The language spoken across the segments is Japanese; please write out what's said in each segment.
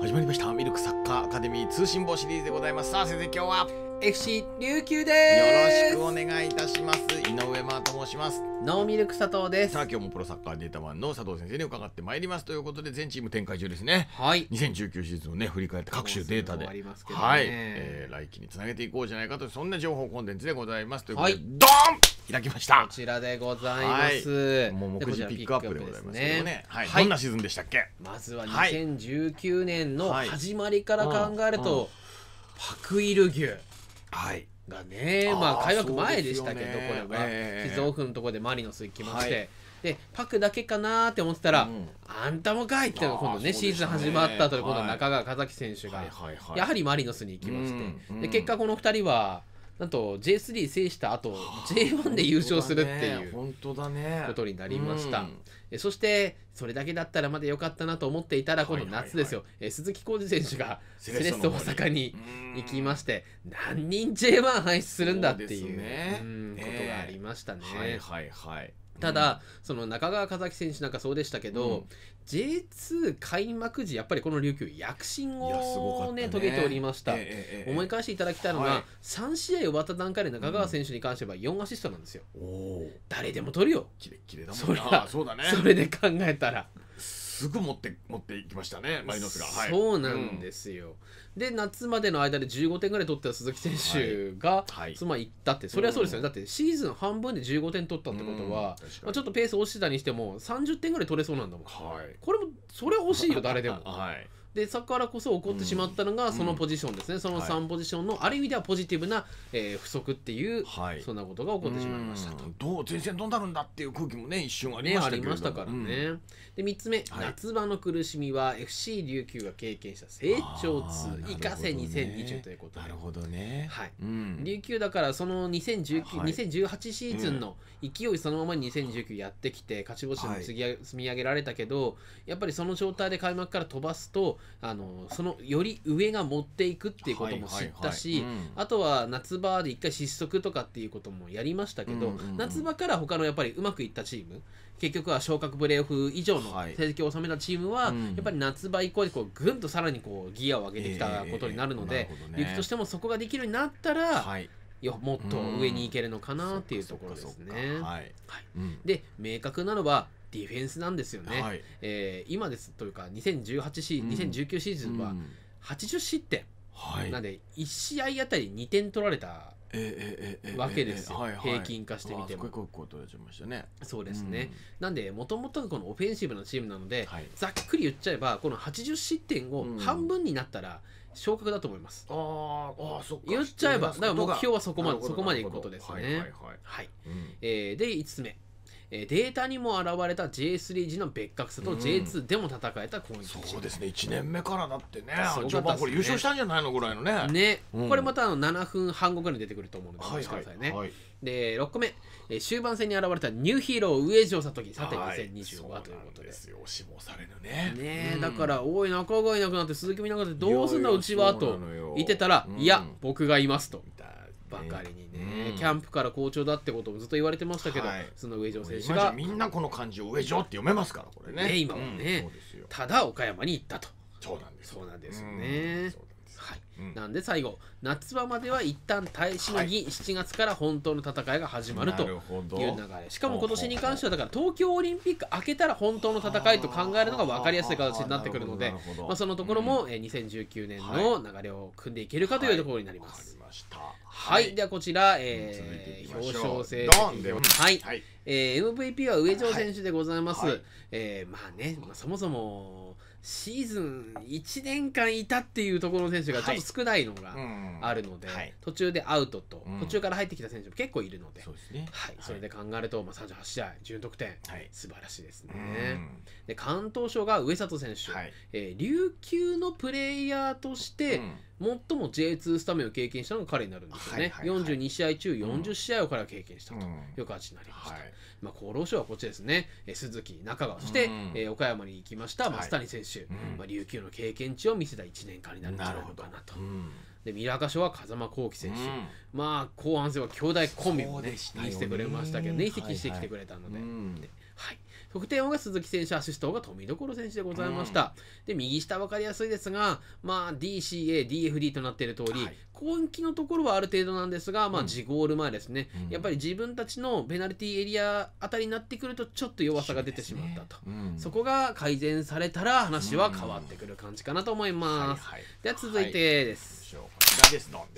始まりましたミルクサッカーアカデミー通信簿シリーズでございますさあ先生今日は FC 琉球ですよろしくお願いいたします井上真と申しますノーミルク佐藤ですさあ今日もプロサッカーデータマンの佐藤先生に伺ってまいりますということで全チーム展開中ですねはい2019シーズンをね振り返って各種データで、ね、はい、えー、来期につなげていこうじゃないかとそんな情報コンテンツでございますということで、はい、ドンいただきましたこちらでございます、はい、もう目次ピックアップでございますね、ねはい、はい、どんなシーズンでしたっけまずは2019年の始まりから考えると、パクイル牛はいがね、まあ開幕前でしたけど、これは、えー、静岡のところでマリノス行きまして、でパクだけかなーって思ってたら、うん、あんたもかいってのが今度ね、ね、シーズン始まった後で今度中川和樹選手が、やはりマリノスに行きまして、で結果この2人はなんと J3 制した後 J1 で優勝するっていうことになりました、ねうん、そしてそれだけだったらまだ良かったなと思っていたらこの夏ですよ、え鈴木浩二選手がセレッソ大阪に行きまして何人 J1 輩出するんだっていうことがありましたね。はいはいはいただ、うん、その中川和樹選手なんかそうでしたけど、うん、J2 開幕時、やっぱりこの琉球、躍進をね、ね遂げておりました、ええ、思い返していただきたいのが、はい、3試合終わった段階で中川選手に関しては4アシストなんですよ、うん、誰でも取るよ、キレキレだもんそそうだ、ね、それで考えたら。すぐ持って持っていきましたねマリノスが、はい、そうなんですよ、うん、で夏までの間で15点ぐらい取った鈴木選手が、はい、そのままいったってそれはそうですよね、うん、だってシーズン半分で15点取ったってことは、うん、まあ、ちょっとペース落ちてたにしても30点ぐらい取れそうなんだもん、はい、これもそれ欲しいよ誰でも、はいでだからこそ起こってしまったのがそのポジションですね、うん、その3ポジションの、ある意味ではポジティブな、えー、不足っていう、はい、そんなことが起こってしまいましたとどう前線どうなるんだっていう空気もね一瞬ありました、ね、ありましたからね、うん、で3つ目、はい、夏場の苦しみは FC 琉球が経験した成長痛生かせ2020ということでなるほどね、はい、うん、琉球だからその2019、はい、2018シーズンの勢いそのままに2019やってきて勝ち星も積み上げられたけど、やっぱりその状態で開幕から飛ばすとあのそのより上が持っていくっていうことも知ったし、あとは夏場で一回失速とかっていうこともやりましたけど、夏場から他のやっぱりうまくいったチーム結局は昇格プレーオフ以上の成績を収めたチームは、やっぱり夏場以降でこうぐんとさらにこうギアを上げてきたことになるので、えーとしてもそこができるようになったら、よもっと上に行けるのかなっていうところですね。はい、はい、で明確なのはディフェンスなんですよね、はい、えー、今ですというか2018シー、うん、2019シーズンは80失点、うん、なんで1試合あたり2点取られたわけですよ、平均化してみても。ね、そうですね、うん、なんでもともとこのオフェンシブなチームなので、はい、ざっくり言っちゃえばこの80失点を半分になったら、昇格だと思います。ああ、そっ言っちゃえば、だから目標はそこまで、そこまでいくことですね。はいはいはい。はい、うん、えー、で、5つ目。えデータにも現れた J3 時の別格さと J2 でも戦えた攻撃、うん、そうですね1年目からだってね序盤これ優勝したんじゃないのぐらいのねね、うん、これまたあの7分半後ぐらいに出てくると思うのでお待ちくださいね、はいはいで6個目、えー、終盤戦に現れたニューヒーロー上条聡さて2025はということで,、はい、ですよ押しもされぬねね、うん、だからおい中川いなくなって鈴木みながってどうすんだうちはと言ってたら、うん、いや僕がいますとばかりにね、キャンプから好調だってこともずっと言われてましたけど、はい、その上条選手がみんなこの漢字を上条って読めますからこれね、ね、今もね、うん、ただ岡山に行ったとそうなんですそうなんですよね、なんで最後夏場までは一旦耐えしのぎ、7月から本当の戦いが始まるという流れしかも今年に関してはだから東京オリンピック明けたら本当の戦いと考えるのが分かりやすい形になってくるのでまあ、そのところも、え2019年の流れを組んでいけるかというところになります。はい、はい、ではこちら、えー、表彰制はい、はい、えー、MVP は上条選手でございます、はい、えー、まあね、まあ、そもそもシーズン1年間いたっていうところの選手がちょっと少ないのがあるので、はい、途中でアウトと、途中から入ってきた選手も結構いるので、ね、はい、それで考えると、まあ、マ38試合10得点、はい、素晴らしいですね。で関東賞が上里選手、はい、えー、琉球のプレイヤーとして、うん最も J2 スタメンを経験したのが彼になるんですよね、はいはいはい、42試合中40試合を彼は経験したという形になりました、うんまあ、厚労省はこっちですね、えー、鈴木、中川、そして、うん、えー、岡山に行きました、松谷選手、はい、まあ、琉球の経験値を見せた1年間になるんじゃないのかなと。でミラー賞は風間幸輝選手、うん、まあ後半戦は兄弟コンビもねね見せてくれましたけどね移籍してきてくれたのでではい。得点王が鈴木選手、アシスト王が富所選手でございました。うん、で、右下分かりやすいですが、まあ、DCA、DFD となっている通り、はい、今季のところはある程度なんですが、まあ、自ゴール前ですね、うん、やっぱり自分たちのペナルティエリアあたりになってくると、ちょっと弱さが出てしまったと、ねうん、そこが改善されたら、話は変わってくる感じかなと思います。はいはい、では続いてです。はい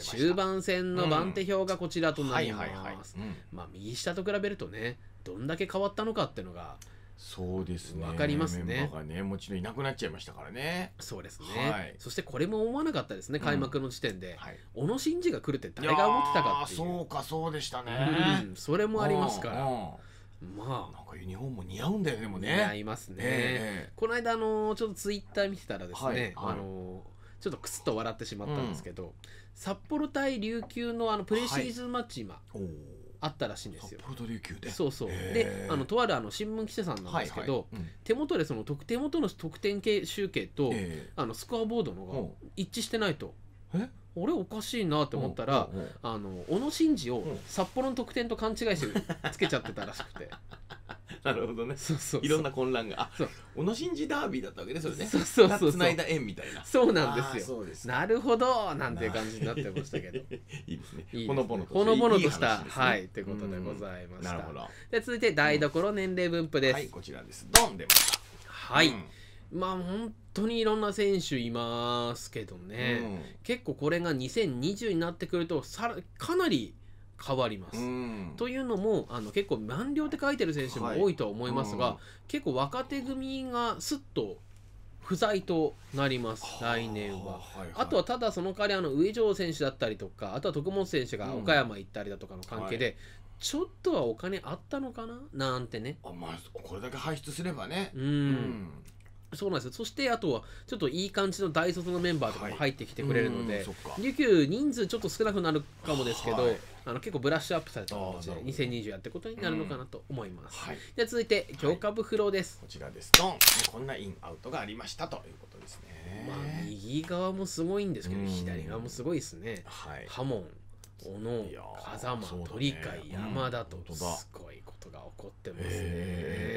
終盤戦の番手表がこちらとなります。まあ右下と比べるとね、どんだけ変わったのかっていうのが。そうですね。わかりますね。ねもちろんいなくなっちゃいましたからね。そうですね。はい、そしてこれも思わなかったですね。開幕の時点で、うんはい、小野伸二が来るって誰が思ってたかっていう。そうかそうでしたね、うん、それもありますから。まあ、なんかユニフォーム似合うんだよね、でもね。似合いますね。えー、この間、あのー、ちょっとツイッター見てたらですね、はいはい、あのーちょっとくすっと笑ってしまったんですけど、うん、札幌対琉球のあのプレシーズンマッチ今、はい、あったらしいんですよ。そうそうであのとあるあの新聞記者さんなんですけど、はいはいうん、手元でその手元の得点集計とあのスコアボードのが一致してないと。俺おかしいなって思ったら、うんうんうん、あの小野伸二を札幌の得点と勘違いしてつけちゃってたらしくて。なるほどねそうそういろんな混乱があそう小野真二ダービーだったわけですよねそうそうそうつないだ縁みたいなそうなんですよなるほどなんていう感じになってましたけど いいですね、ね、ほのぼのとしたほのぼのとした、はいということでございましたなるほどで続いて台所年齢分布です、はいこちらですドン出ましたはい、まあ本当にいろんな選手いますけどね、うん、結構これが2020になってくるとさらかなり変わります。というのもあの結構満了って書いてる選手も多いとは思いますが、はい、結構若手組がすっと不在となります、来年は。はいはい、あとはただその代わりあの上条選手だったりとかあとは徳本選手が岡山行ったりだとかの関係で、うんはいちょっとはお金あったのかななんてねあ、まあ、これだけ排出すればねうん、うん、そうなんですよそしてあとはちょっといい感じの大卒のメンバーとかも入ってきてくれるので、はい、琉球人数ちょっと少なくなるかもですけど、はい、あの結構ブラッシュアップされた形で2020やってことになるのかなと思います、うんはい、じゃ続いて強化部フローです、はい、こちらですドンこんなインアウトがありましたということですねまあ右側もすごいんですけど、うん、左側もすごいですね、はい、波紋小野風間鳥海、ね、山田とすごいことが起こってますね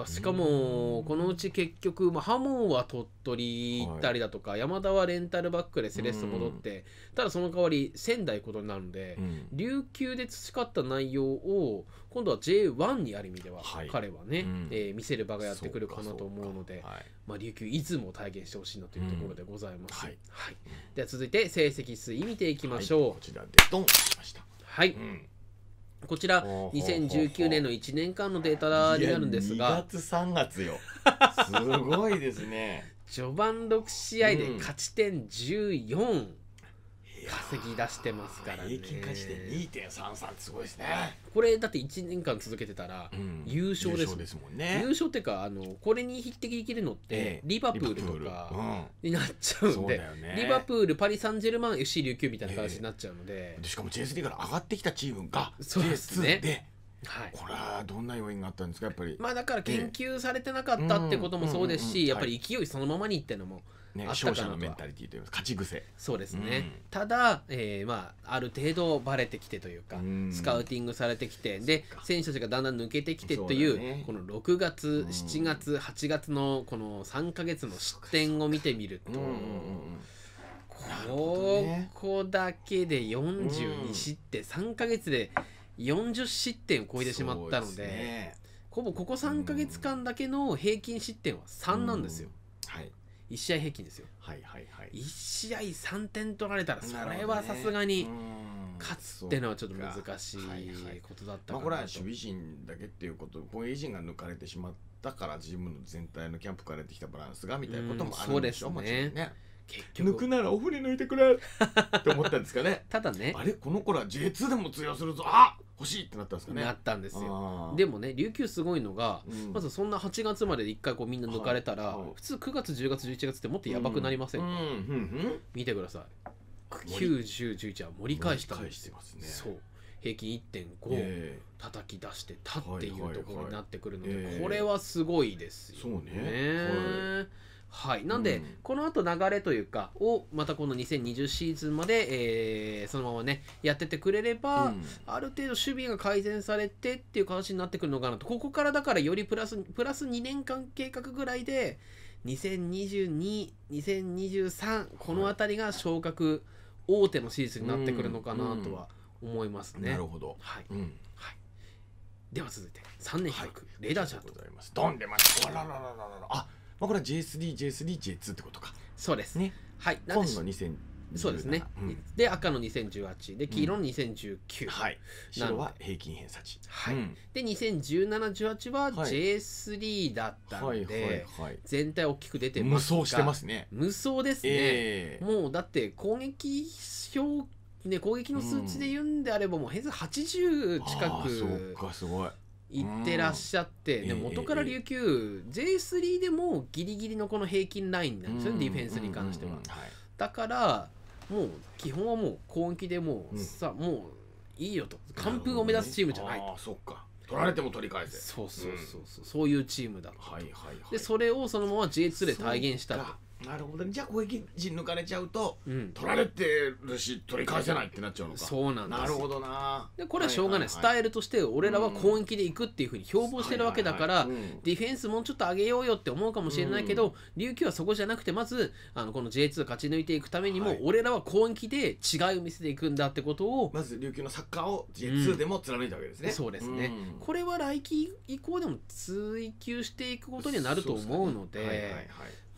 まあ、しかもこのうち結局、まあ、ハモンは鳥取行ったりだとか、山田はレンタルバックでセレッソ戻って、ただその代わり仙台ことになるので、琉球で培った内容を今度は J1 にある意味では、彼はね、え見せる場がやってくるかなと思うので、まあ、琉球いつも体現してほしいなというところでございます、はいでは続いて成績推移見ていきましょう、こちらでドンしましたはい、こちら2019年の1年間のデータになるんですが2月3月よ すごいですね序盤6試合で勝ち点14、うん稼ぎ出してますからね平均価値で2.33すごいですねこれだって1年間続けてたら優勝です,、もんね優勝っていうかあのこれに匹敵できるのってリバプールとかになっちゃうんで、リバプールパリ・サンジェルマン FC 琉球みたいな形になっちゃうので、しかも J3 から上がってきたチームが J2 ではい、これはどんな要因があったんですかやっぱりまあだから研究されてなかったってこともそうですし、やっぱり勢いそのままにいっていのもね、勝者のメンタリティというか勝ち癖そうですね、うん、ただ、えーまあ、ある程度ばれてきてというか、うん、スカウティングされてきてで選手たちがだんだん抜けてきてという、ね、この6月、うん、7月8月のこの3か月の失点を見てみると。ここだけで42失点、うん、3か月で40失点を超えてしまったので、ね、ほぼここ3か月間だけの平均失点は3なんですよ。うん1試合平均ですよ、はいはいはい、1試合3点取られたらそれはさすがに勝つっていうのはちょっと難しいことだったかなと、まあ、これは守備陣だけっていうこと攻撃陣が抜かれてしまったからジムの全体のキャンプからやってきたバランスがみたいなこともあるんでしょうそうですねね結局抜くならオフに抜いてくれって思ったんですかね ただねあれこの子ら J2 でも通用するぞあ欲しいってなったんですかねなったんですよでもね琉球すごいのが、うん、まずそんな8月まで一回こうみんな抜かれたら、はいはい、普通9月10月11月ってもっとやばくなりませんか、うんうん、見てください9011は盛り返したんですよ、ね、そう平均1.5叩き出してたっていうところになってくるので、これはすごいですよね。はいはいはいそうね、はい、なんで、うん、この後流れというかをまたこの2020シーズンまで、えー、そのままねやっててくれれば、うん、ある程度守備が改善されてっていう形になってくるのかなとここからだからよりプラスプラス2年間計画ぐらいで20222023この辺りが昇格大手のシーズンになってくるのかなとは思いますね。うん、なるほど、はいうんはい、では続いて3年100、はい、レダーチャート。どんでましたあらららららあまあ、これは JSD、JSD、J2 ってことか。そうです。ね。はい。今度2000。そうですね、うん、で赤の2018で黄色の2019、うんはい、白は平均偏差値、はい、うん、で201718は J3 だったので、全体大きく出てますが無双してますね無双ですね、えー、もうだって攻撃表ね、攻撃の数値で言うんであればもう偏差80近く、うん、あそうかすごい行ってらっしゃって、で元から琉球、えー、J3 でもギリギリのこの平均ラインなんですよね、ディフェンスに関しては。だからもう基本はもう攻撃でもう、さもういいよと完封を目指すチームじゃないと。あそっか取られても取り返せそうそうそうそう、そういうチームだと、はいはいはい、でそれをそのまま J2 で体現したと。なるほど、ね、じゃあ攻撃陣抜かれちゃうと、うん、取られてるし取り返せないってなっちゃうのかそうなんですなるほどなでこれはしょうがない,、スタイルとして俺らは攻撃でいくっていうふうに標榜してるわけだから、ディフェンスもうちょっと上げようよって思うかもしれないけど、うん、琉球はそこじゃなくてまずあのこの J2 勝ち抜いていくためにも、はい、俺らは攻撃で違いを見せていくんだってことをまず琉球のサッカーを J2 でも貫いたわけですね、うん、そうですね、これは来季以降でも追求していくことにはなると思うので、ね、はいはいはい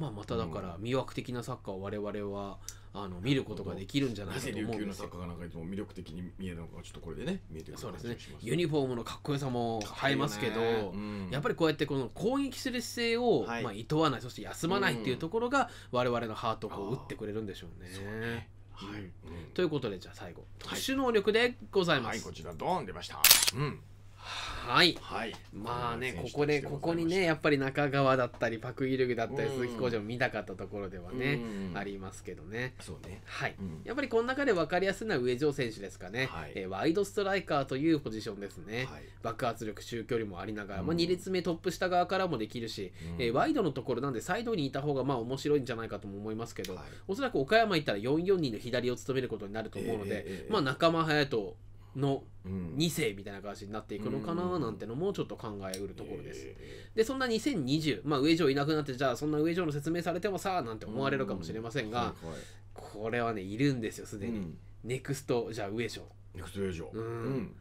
まあ、まただから魅惑的なサッカーを我々はあの見ることができるんじゃないかと思うんですよ。なぜ琉球のサッカーがなんかいも魅力的に見えるのかちょっとこれでね見えてくるそうですね。ユニフォームのかっこよさも映えますけど、ねうん、やっぱりこうやってこの攻撃する姿勢を、はい、まあ厭わないそして休まないっていうところが我々のハートをこう打ってくれるんでしょうね。はい、うん、ということでじゃあ最後特殊能力でございます。はい、こちらドーン出ました。うん。はい、はい、まあねここでここにねやっぱり中川だったりパク・イルグだったり鈴木浩二も見たかったところではね、ありますけどねそうね、はい、うん、やっぱりこの中で分かりやすいのは上条選手ですかね、はい、えー、ワイドストライカーというポジションですね、はい、爆発力中距離もありながら、まあ、2列目トップ下側からもできるし、うん、えー、ワイドのところなんでサイドにいた方がまあ面白いんじゃないかとも思いますけど、はい、おそらく岡山行ったら442の左を務めることになると思うので、えー、まあ仲間隼人の2世みたいな形になっていくのかななんてのもちょっと考えうるところです。でそんな2020、まあ、上場いなくなってじゃあそんな上場の説明されてもさなんて思われるかもしれませんが、はいはい、これはねいるんですよすでに、うん、ネクストじゃあ上場。ネクスト上場、うん、うん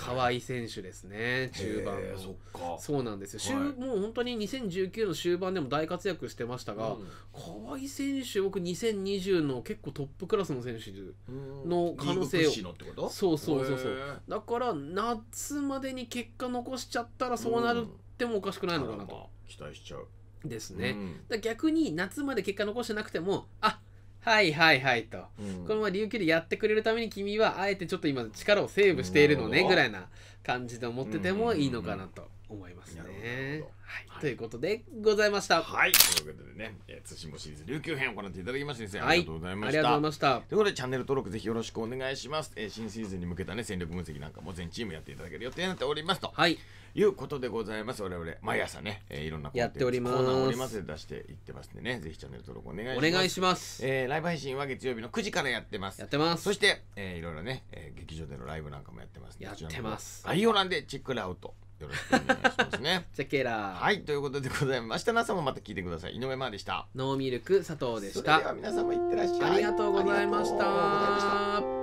河合選手ですね、中盤のそそうなんですよ、はい、もう本当に2019の終盤でも大活躍してましたが、うん、河合選手、僕、2020の結構トップクラスの選手の可能性を、そうそうそうそう、だから夏までに結果残しちゃったら、そうなってもおかしくないのかなと。うん期待しちゃうですね、うん、逆に夏まで結果残してなくても、あっはいはいはいと、うん、このまま琉球でやってくれるために君はあえてちょっと今力をセーブしているのねぐらいな感じで思っててもいいのかなと。思いますね。はいということでございました。はい、ということでね、えー、対シリーズ琉球編を行っていただきまして、ね、ありがとうございました。ありがとうございました。ということで、チャンネル登録ぜひよろしくお願いします。えー、新シーズンに向けたね、戦力分析なんかも全チームやっていただける予定になっておりますと。はい。いうことでございます。我々、毎朝ね、えー、いろんなコンテンツやっております。コーナーおります出していってますんでね、ぜひチャンネル登録お願いします。お願いします。えー、ライブ配信は月曜日の9時からやってます。やってます。そして、えー、いろいろね、えー、劇場でのライブなんかもやってます、やってます。概要欄でチェックアウト。よろしくお願いしますねチェ はいということでございました明日の朝もまた聞いてください井上真でしたノーミルク佐藤でしたそれでは皆様いってらっしゃいありがとうございました。ありがとうございました